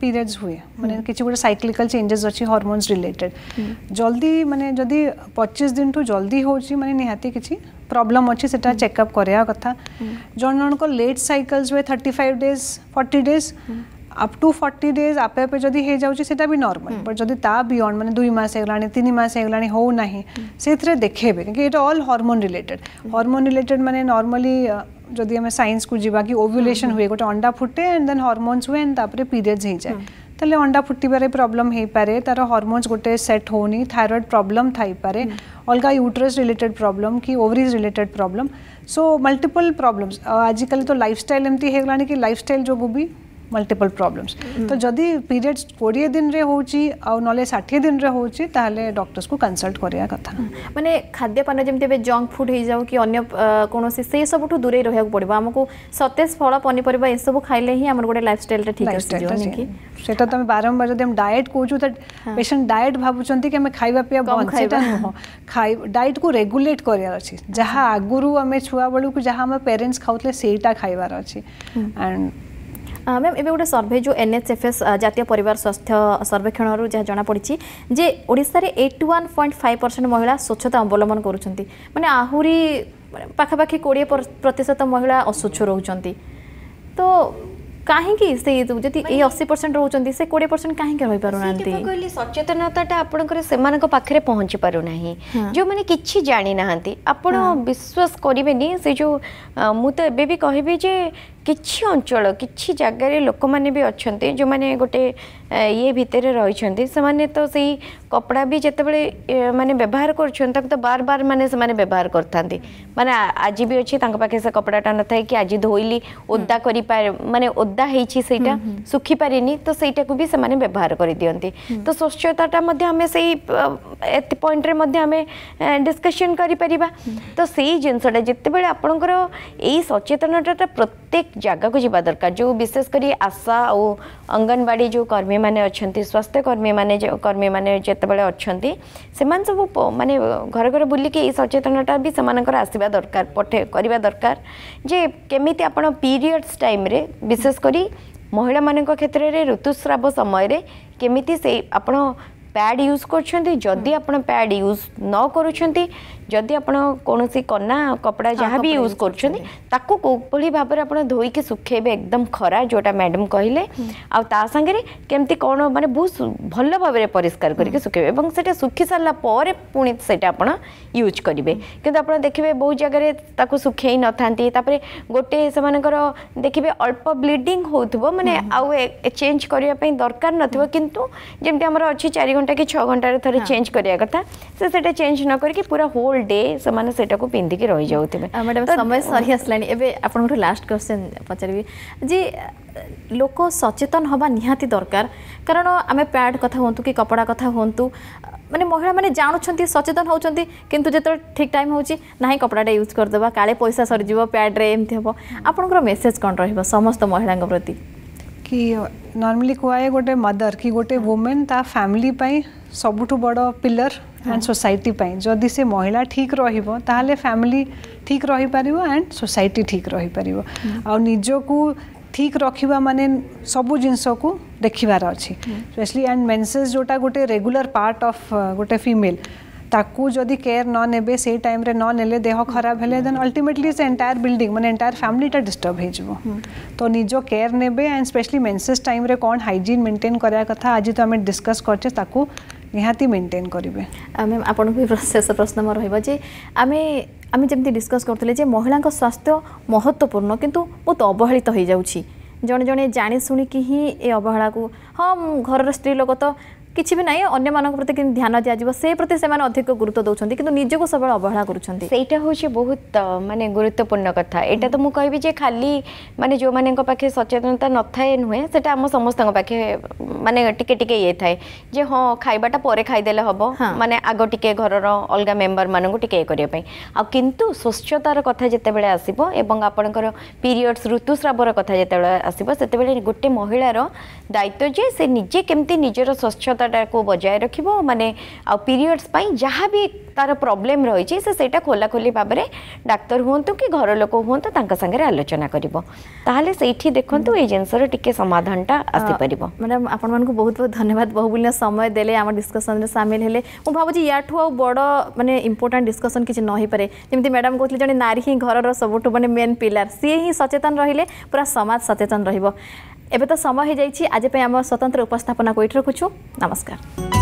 पीरियड्स uh, हुए मैंने hmm. किसी गोटे साइक्लिकल चेंजेस अच्छी हॉर्मोन्स रिलेटेड hmm. जल्दी मैंने जदि पचिश दिन ठू तो जल्दी हो मैंने निहाती किसी प्रोब्लम अच्छी से चेकअप hmm. कराया कथा जन जनक लेट सैकल्स हुए thirty five days forty days up to forty days आप आपे जदि हो जाटा भी नर्माल बट जब तायंड मैंने दुई मस होनीस हो ना से देखेबे क्योंकि यहाँ अल् हरमोन रिलेटेड हरमोन रिलेटेड मैंने नर्माली जदि सैंस को जी कि ओव्युलेसन हुए गोटे अंडा फुटे एंड देन हरमोन्स हुए एंड पीरियड्स हो जाए तेल अंडा फुटबारे प्रोब्लम हो पाए तार हरमोन्स गोटे सेट हो थायरएड प्रोब्लम थपे अलग यूट्रस रिलेटेड प्रोब्लम कि ovaries related problem so multiple problems आजिकल तो लाइफस्टाइल एमती होगा कि लाइफ स्टाइल जो भी मल्टीपल प्रॉब्लम्स mm-hmm. तो जदि पीरियड्स कोड़े दिन रे हो आ षाठी दिन रे हो ताहले डॉक्टर्स को कंसल्ट करिया कथा mm-hmm. माने खाद्य पान जेमते जंक फुड हो जाऊ कि अन्य कौन से सब ठु दूरे रहया पड़ा आमको सतेज फल पनीपरिया सब खाइले ही गोटे लाइफ स्टाइल ठीक से जो नेकी बारंबार जब डाएट कौ पेसेंट डाएट पेशेंट कि खावा खाइबा पिया बंद नुह खाइ को रेगुलेट कर छुआ बेलू जहाँ पेरेन्ट्स खाऊ से खाउतले सेटा खाइबार अछि एंड ମ୍ୟାମ୍ ଏବେ ଗୋଟେ ସର୍ଭେ ଯେଉଁ ଏନ୍ ଏଚ୍ ଏଫ୍ ଏସ୍ ଜାତୀୟ ପରିବାର ସ୍ୱାସ୍ଥ୍ୟ ସର୍ବେକ୍ଷଣରୁ ଯାହା ଜଣାପଡ଼ିଛି ଯେ ଓଡ଼ିଶାରେ eighty one point five percent ମହିଳା ସ୍ୱଚ୍ଛତା ଅବଲମ୍ବନ କରୁଛନ୍ତି ମାନେ ଆହୁରି ପାଖାପାଖି କୋଡ଼ିଏ ପ୍ରତିଶତ ମହିଳା ଅସ୍ୱଚ୍ଛ ରହୁଛନ୍ତି ତ କାହିଁକି ସେ ଯଦି ଏଇ ଅଶୀ ପରସେଣ୍ଟ ରହୁଛନ୍ତି ସେ କୋଡ଼ିଏ ପରସେଣ୍ଟ କାହିଁକି ରହିପାରୁନାହାନ୍ତି କହିଲେ ସଚେତନତାଟା ଆପଣଙ୍କର ସେମାନଙ୍କ ପାଖରେ ପହଞ୍ଚି ପାରୁନାହିଁ ଯେଉଁମାନେ କିଛି ଜାଣିନାହାନ୍ତି ଆପଣ ବିଶ୍ୱାସ କରିବେନି ସେ ଯେଉଁ ମୁଁ ତ ଏବେ ବି କହିବି ଯେ କିଛି ଅଞ୍ଚଳ କିଛି ଜାଗାରେ ଲୋକମାନେ ବି ଅଛନ୍ତି ଯେଉଁମାନେ ଗୋଟେ ये भितर रही तो से कपड़ा भी जिते बड़े मानते व्यवहार कर तो बार बार मानने व्यवहार कर था आज भी अच्छे से कपड़ाटा न था कि आज धोली ओदा कर मानते ओदा होटा सुखी पारे तो सहीटा को भी सेवहार कर दिखती हम्म। तो स्वच्छता से पॉइंट डिस्कशन कर हम्म। तो से जिनटा जिते बार सचेतनता प्रत्येक जगह को जवा दरकार जो विशेषकर आशा और अंगनवाड़ी जो कर्मी कर्मी मैंने स्वास्थ्यकर्मी मैंने कर्मी मैंने जोबले अच्छा से सब मानने घर घर बुलिक सचेतनता भी से आसवा दरकार पठे करवा दरकार जे केमी आप पीरियड्स टाइम विशेषकर महिला मान क्षेत्र में ऋतुस्राव समय केमी से आप पैड यूज करद आप यूज न करुँच जदि आप कना कपड़ा जहाँ भी यूज करके सुखेबे एकदम खरा जोटा मैडम कहले हम्म। आगे केमती कौन मानते बहुत भल भाव में परिष्कार करके हम्म। सुखे सुखी सारापर पुणी से यूज करेंगे हम्म। कि आप देखिए बहुत जगह सुखे न था गोटे से मानकर देखिए अल्प ब्लीडिंग हो मैंने चेज करने दरकार नु जमी अच्छी चार घंटा कि छः घंटे थे चेंज कराया कथा से चेंज न करके पूरा होल डे से पिंधिक रही जाऊ हाँ, तो समय सरी आसानी लास्ट क्वेश्चन पचार लोक सचेतन हवा निहाती दरकार कारण आम पैड कथा हूँ कि कपड़ा कथा हूँ मैंने महिला मैंने जानूं सचेतन होती कितु जो ठीक टाइम होना कपड़ाटा यूज करदे काले पैसा सरीज पैड्रे एमती हम आपंकर मेसेज कौन रस्त महिला प्रति कि नॉर्मली कहुए गोटे मदर कि गोटे वुमेन फैमिली सबुठ बड़ पिलर एंड सोसाइटी जदि से महिला ठीक ताले फैमिली ठीक रही पार एंड सोसाइटी ठीक पार आज को ठीक रखा मान सबू जिनस को देखार अच्छे स्पेशली एंड मेन्सेस जोटा गोटे रेगुलर पार्ट अफ गोटे फीमेल ताकूद केयर न ने से टाइम रे न देह खराब है देन अल्टीमेटली से एंटायर बिल्डिंग मैंने एंटायर फैमिलीटा डिस्टर्ब हो तो निजो केयर ने एंड स्पेशली मेन्सेस टाइम रे कौन हाइजीन मेंटेन कराया कथा आज तो आम डिस्कस करे ନିହାତି ମେଣ୍ଟେନ୍ କରିବେ ମ୍ୟାମ୍ ଆପଣଙ୍କୁ ବି ଶେଷ ପ୍ରଶ୍ନ ମୋର ରହିବ ଯେ ଆମେ ଆମେ ଯେମିତି ଡିସ୍କସ୍ କରୁଥିଲେ ଯେ ମହିଳାଙ୍କ ସ୍ୱାସ୍ଥ୍ୟ ମହତ୍ତ୍ୱପୂର୍ଣ୍ଣ କିନ୍ତୁ ବହୁତ ଅବହେଳିତ ହୋଇଯାଉଛି ଜଣେ ଜଣେ ଜାଣି ଶୁଣିକି ହିଁ ଏ ଅବହେଳାକୁ ହଁ ଘରର ସ୍ତ୍ରୀ ଲୋକ ତ କିଛି ବି ନାହିଁ ଅନ୍ୟମାନଙ୍କ ପ୍ରତି କେମିତି ଧ୍ୟାନ ଦିଆଯିବ ସେ ପ୍ରତି ସେମାନେ ଅଧିକ ଗୁରୁତ୍ୱ ଦେଉଛନ୍ତି କିନ୍ତୁ ନିଜକୁ ସବୁବେଳେ ଅବହେଳା କରୁଛନ୍ତି ସେଇଟା ହେଉଛି ବହୁତ ମାନେ ଗୁରୁତ୍ୱପୂର୍ଣ୍ଣ କଥା ଏଇଟା ତ ମୁଁ କହିବି ଯେ ଖାଲି ମାନେ ଯେଉଁମାନଙ୍କ ପାଖେ ସଚେତନତା ନଥାଏ ନୁହେଁ ସେଟା ଆମ ସମସ୍ତଙ୍କ ପାଖେ ମାନେ ଟିକେ ଟିକେ ଇଏ ଥାଏ ଯେ ହଁ ଖାଇବାଟା ପରେ ଖାଇଦେଲେ ହେବ ମାନେ ଆଗ ଟିକେ ଘରର ଅଲଗା ମେମ୍ବରମାନଙ୍କୁ ଟିକେ ଇଏ କରିବା ପାଇଁ ଆଉ କିନ୍ତୁ ସ୍ୱଚ୍ଛତାର କଥା ଯେତେବେଳେ ଆସିବ ଏବଂ ଆପଣଙ୍କର ପିରିୟଡ଼୍ସ ଋତୁସ୍ରାବର କଥା ଯେତେବେଳେ ଆସିବ ସେତେବେଳେ ଗୋଟେ ମହିଳାର ଦାୟିତ୍ୱ ଯେ ସେ ନିଜେ କେମିତି ନିଜର ସ୍ୱଚ୍ଛତା ସ୍ୱାଧୀନତାଟାକୁ ବଜାୟ ରଖିବ ମାନେ ଆଉ ପିରିୟଡ଼୍ସ ପାଇଁ ଯାହା ବି ତାର ପ୍ରୋବ୍ଲେମ୍ ରହିଛି ସେ ସେଇଟା ଖୋଲାଖୋଲି ଭାବରେ ଡାକ୍ତର ହୁଅନ୍ତୁ କି ଘର ଲୋକ ହୁଅନ୍ତୁ ତାଙ୍କ ସାଙ୍ଗରେ ଆଲୋଚନା କରିବ ତାହେଲେ ସେଇଠି ଦେଖନ୍ତୁ ଏଇ ଜିନିଷର ଟିକେ ସମାଧାନଟା ଆସିପାରିବ ମ୍ୟାଡ଼ାମ୍ ଆପଣମାନଙ୍କୁ ବହୁତ ବହୁତ ଧନ୍ୟବାଦ ବହୁମୂଲ୍ୟ ସମୟ ଦେଲେ ଆମ ଡିସ୍କସନ୍ରେ ସାମିଲ ହେଲେ ମୁଁ ଭାବୁଛି ୟାଠୁ ଆଉ ବଡ଼ ମାନେ ଇମ୍ପୋର୍ଟାଣ୍ଟ ଡିସ୍କସନ୍ କିଛି ନ ହୋଇପାରେ ଯେମିତି ମ୍ୟାଡ଼ାମ୍ କହୁଥିଲେ ଜଣେ ନାରୀ ହିଁ ଘରର ସବୁଠୁ ମାନେ ମେନ୍ ପିଲାର ସିଏ ହିଁ ସଚେତନ ରହିଲେ ପୁରା ସମାଜ ସଚେତନ ରହିବ এবে তো সময় হয়ে যাই আজ আমার স্বতন্ত্র উপস্থাপনা এইটি রাখুছু নমস্কার